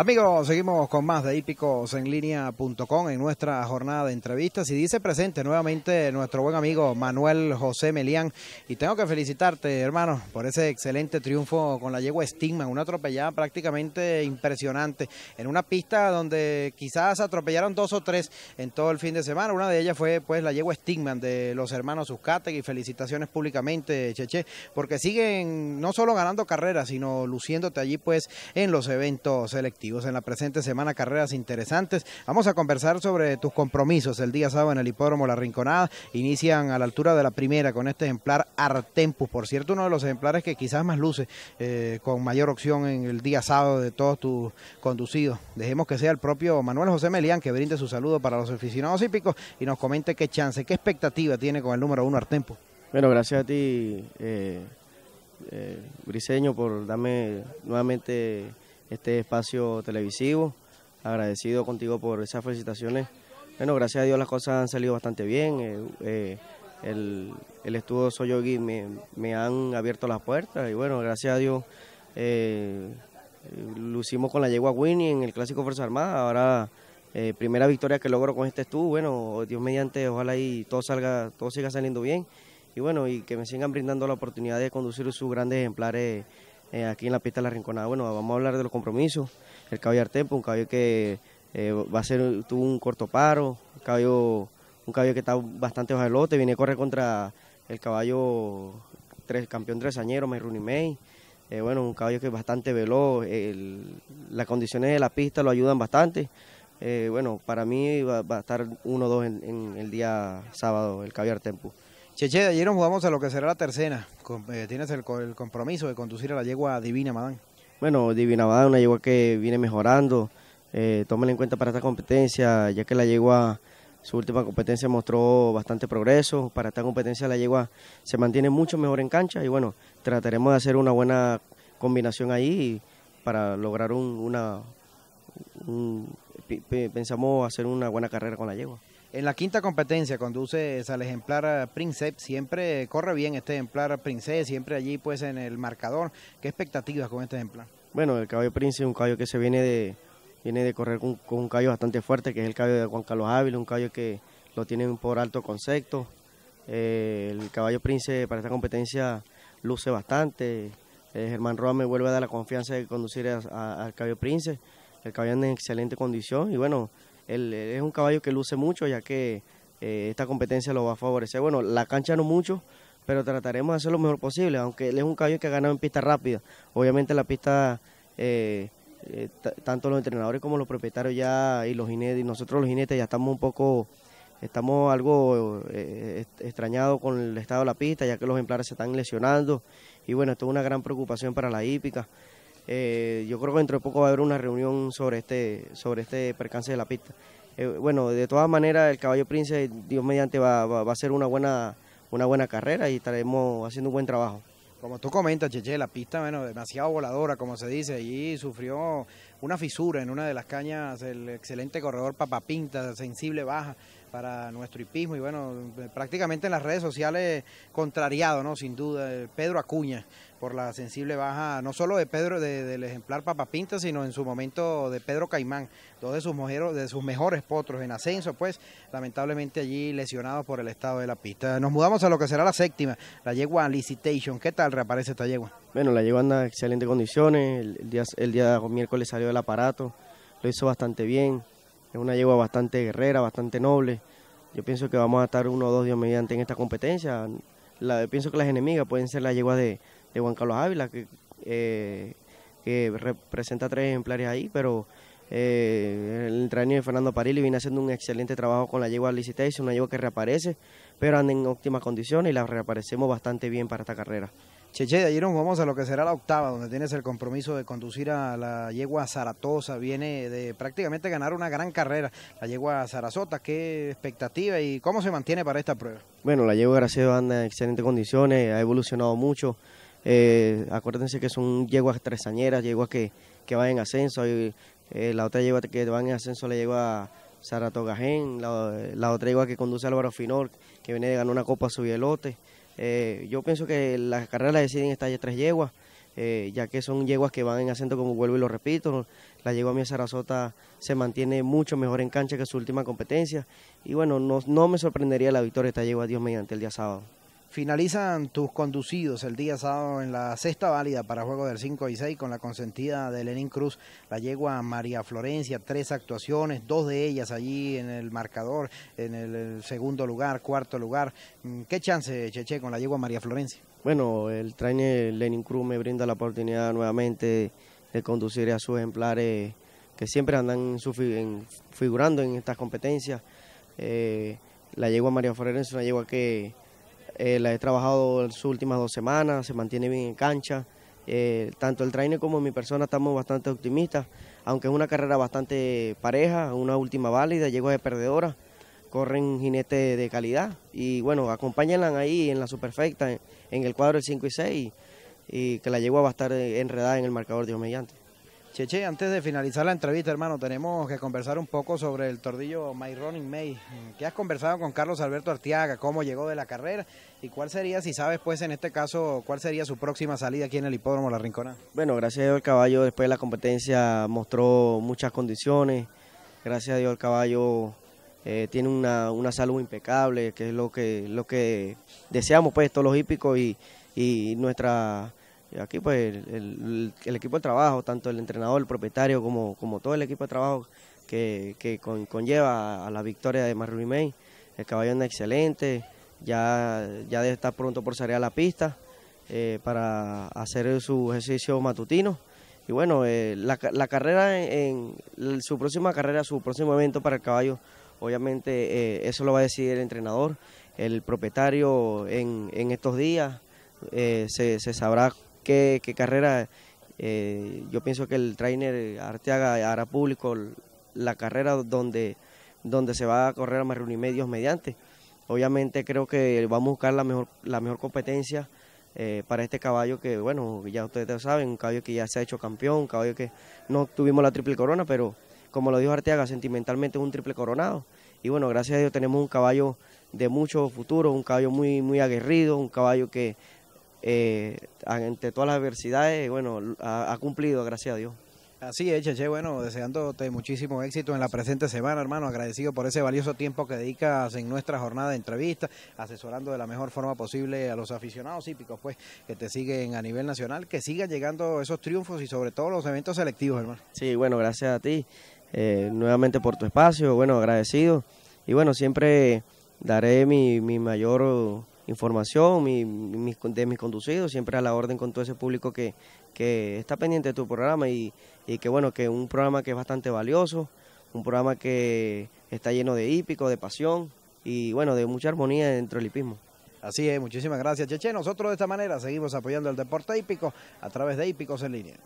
Amigos, seguimos con más de Hípicos en nuestra jornada de entrevistas y dice presente nuevamente nuestro buen amigo Manuel José Melián y tengo que felicitarte hermano por ese excelente triunfo con la yegua Stigma, una atropellada prácticamente impresionante en una pista donde quizás atropellaron dos o tres en todo el fin de semana, una de ellas fue pues la yegua Stigma de los hermanos Uzcate. y felicitaciones públicamente Cheche porque siguen no solo ganando carreras sino luciéndote allí pues en los eventos selectivos. En la presente semana, carreras interesantes. Vamos a conversar sobre tus compromisos el día sábado en el Hipódromo La Rinconada. Inician a la altura de la primera con este ejemplar Artempus. Por cierto, uno de los ejemplares que quizás más luce eh, con mayor opción en el día sábado de todos tus conducidos. Dejemos que sea el propio Manuel José Melián que brinde su saludo para los aficionados hípicos y nos comente qué chance, qué expectativa tiene con el número uno Artempus. Bueno, gracias a ti, eh, eh por darme nuevamente este espacio televisivo. Agradecido contigo por esas felicitaciones. Bueno, gracias a Dios las cosas han salido bastante bien. Eh, eh, el, el, estudio Soyogi me, me han abierto las puertas y bueno, gracias a Dios eh, lucimos con la yegua Winnie en el Clásico Fuerza Armada. Ahora, primera victoria que logro con este estudio Bueno, Dios mediante, ojalá y todo salga, todo siga saliendo bien. Y bueno, y que me sigan brindando la oportunidad de conducir sus grandes ejemplares eh, aquí en la pista de la Rinconada. Bueno, vamos a hablar de los compromisos. El caballo Artempo, un caballo que eh, tuvo un corto paro, un caballo, que está bastante bajo el lote, viene a correr contra el caballo campeón tresañero, y May. Eh, bueno, un caballo que es bastante veloz, las condiciones de la pista lo ayudan bastante. bueno, para mí va, a estar uno dos en, el día sábado, el caballo Artempo. Cheche, ayer nos jugamos a lo que será la tercera. Eh, tienes el, compromiso de conducir a la yegua Divina Madán. Bueno, Divina Madán, una yegua que viene mejorando. Eh, Tómala en cuenta para esta competencia, ya que la yegua, su última competencia mostró bastante progreso. Para esta competencia la yegua se mantiene mucho mejor en cancha y bueno, trataremos de hacer una buena combinación ahí para lograr un, una... pensamos hacer una buena carrera con la yegua. En la quinta competencia conduces al ejemplar eh, Princep, siempre corre bien este ejemplar Princep, siempre allí pues en el marcador. ¿Qué expectativas con este ejemplar? Bueno, el caballo Prince es un caballo que se viene de, viene de correr con, un caballo bastante fuerte, que es el caballo de Juan Carlos Ávila, un caballo que lo tienen por alto concepto. Eh, el caballo Prince para esta competencia luce bastante. Eh, Germán Roa me vuelve a dar la confianza de conducir al caballo Prince. El caballo anda en excelente condición y bueno, es un caballo que luce mucho ya que eh, esta competencia lo va a favorecer. Bueno, la cancha no mucho, pero trataremos de hacer lo mejor posible, aunque él es un caballo que ha ganado en pista rápida. Obviamente la pista, eh, eh, tanto los entrenadores como los propietarios ya y los jinetes, y nosotros los jinetes ya estamos un poco, estamos algo extrañados con el estado de la pista, ya que los ejemplares se están lesionando. Y bueno, esto es una gran preocupación para la hípica. Eh, yo creo que dentro de poco va a haber una reunión sobre este, sobre este percance de la pista. Eh, bueno, de todas maneras, el Caballo Prince, Dios mediante, va, va, a ser una buena, una buena carrera y estaremos haciendo un buen trabajo. Como tú comentas, Cheche, la pista, bueno, demasiado voladora, como se dice, allí sufrió una fisura en una de las cañas el excelente corredor Papapinta, sensible baja, para nuestro hipismo y bueno, eh, prácticamente en las redes sociales contrariado, ¿no? Sin duda, eh, Pedro Acuña por la sensible baja, no solo de Pedro, del ejemplar Papapinta, sino en su momento de Pedro Caimán, dos de sus, de sus mejores potros en ascenso, pues lamentablemente allí lesionados por el estado de la pista. Nos mudamos a lo que será la séptima, la yegua Licitation. ¿Qué tal reaparece esta yegua? Bueno, la yegua anda en excelentes condiciones, el, el día, el día miércoles salió del aparato, lo hizo bastante bien, es una yegua bastante guerrera, bastante noble. Yo pienso que vamos a estar uno o dos días mediante en esta competencia. La, pienso que las enemigas pueden ser las yegua de, Juan Carlos Ávila, que, eh, representa tres ejemplares ahí, pero eh, el entrenador de Fernando Parili viene haciendo un excelente trabajo con la yegua Licitation, una yegua que reaparece, pero anda en óptimas condiciones y la reaparecemos bastante bien para esta carrera. Cheche, de allí nos vamos a lo que será la octava, donde tienes el compromiso de conducir a la yegua Zaratosa. Viene de prácticamente ganar una gran carrera. La yegua Zarazota, ¿qué expectativa y cómo se mantiene para esta prueba? Bueno, la yegua Graciela anda en excelentes condiciones, ha evolucionado mucho. Eh, acuérdense que son yeguas tresañeras, yeguas que, van en ascenso. Y, eh, la otra yegua que va en ascenso la yegua Zaratogajén, la, la otra yegua que conduce Álvaro Finor, que viene de ganar una copa a su eh, yo pienso que las carreras las deciden estas tres yeguas, eh, ya que son yeguas que van en acento, como vuelvo y lo repito. La yegua Mia Sarasota se mantiene mucho mejor en cancha que su última competencia. Y bueno, no, no me sorprendería la victoria de esta yegua, Dios mediante el día sábado. Finalizan tus conducidos el día sábado en la sexta válida para juego del 5 y 6 con la consentida de Lenín Cruz, la yegua María Florencia, tres actuaciones, dos de ellas allí en el marcador, en el segundo lugar, cuarto lugar. Mm, ¿Qué chance, Cheche, con la yegua María Florencia? Bueno, el trainer Lenin Cruz me brinda la oportunidad nuevamente de conducir a sus ejemplares que siempre andan figurando en estas competencias. Eh, la yegua María Florencia es una yegua que eh, la he trabajado en sus últimas dos semanas, se mantiene bien en cancha. Eh, tanto el trainer como mi persona estamos bastante optimistas, aunque es una carrera bastante pareja, una última válida, llegó de perdedora, corren jinetes de calidad y bueno, acompáñenla ahí en la superfecta, en, el cuadro del 5 y 6 y, que la llegó a estar enredada en el marcador de mediante. Cheche, antes de finalizar la entrevista, hermano, tenemos que conversar un poco sobre el tordillo My Running May. ¿Qué has conversado con Carlos Alberto Artiaga? ¿Cómo llegó de la carrera? ¿Y cuál sería, si sabes, pues en este caso, cuál sería su próxima salida aquí en el hipódromo La Rincona? Bueno, gracias a Dios el caballo después de la competencia mostró muchas condiciones. Gracias a Dios el caballo eh, tiene una, salud impecable, que es lo que, lo que deseamos pues todos los hípicos y nuestra y aquí pues el, equipo de trabajo, tanto el entrenador, el propietario, como, como todo el equipo de trabajo que, conlleva a la victoria de May, El caballo es excelente, ya, ya debe estar pronto por salir a la pista eh, para hacer su ejercicio matutino. Y bueno, eh, la, carrera, en, su próxima carrera, su próximo evento para el caballo, obviamente eh, eso lo va a decidir el entrenador, el propietario en, estos días, se, se sabrá qué, carrera. Eh, yo pienso que el trainer Arteaga hará público la carrera donde, donde se va a correr a Marrón y Medios mediante. Obviamente creo que vamos a buscar la mejor, la mejor competencia eh, para este caballo que, bueno, ya ustedes saben, un caballo que ya se ha hecho campeón, un caballo que no tuvimos la triple corona, pero como lo dijo Arteaga, sentimentalmente es un triple coronado. Y bueno, gracias a Dios tenemos un caballo de mucho futuro, un caballo muy, muy aguerrido, un caballo que eh, ante todas las adversidades, bueno, ha, cumplido, gracias a Dios. Así es, Cheche, bueno, deseándote muchísimo éxito en la presente semana, hermano, agradecido por ese valioso tiempo que dedicas en nuestra jornada de entrevista, asesorando de la mejor forma posible a los aficionados hípicos, pues, que te siguen a nivel nacional, que sigan llegando esos triunfos y sobre todo los eventos selectivos, hermano. Sí, bueno, gracias a ti, eh, nuevamente por tu espacio, bueno, agradecido, y bueno, siempre daré mi, mi mayor información de mis conducidos, siempre a la orden con todo ese público que, que está pendiente de tu programa y, y, que bueno, que un programa que es bastante valioso, un programa que está lleno de hípico, de pasión y bueno, de mucha armonía dentro del hipismo. Así es, muchísimas gracias Cheche. Nosotros de esta manera seguimos apoyando el deporte hípico a través de Hípicos en línea.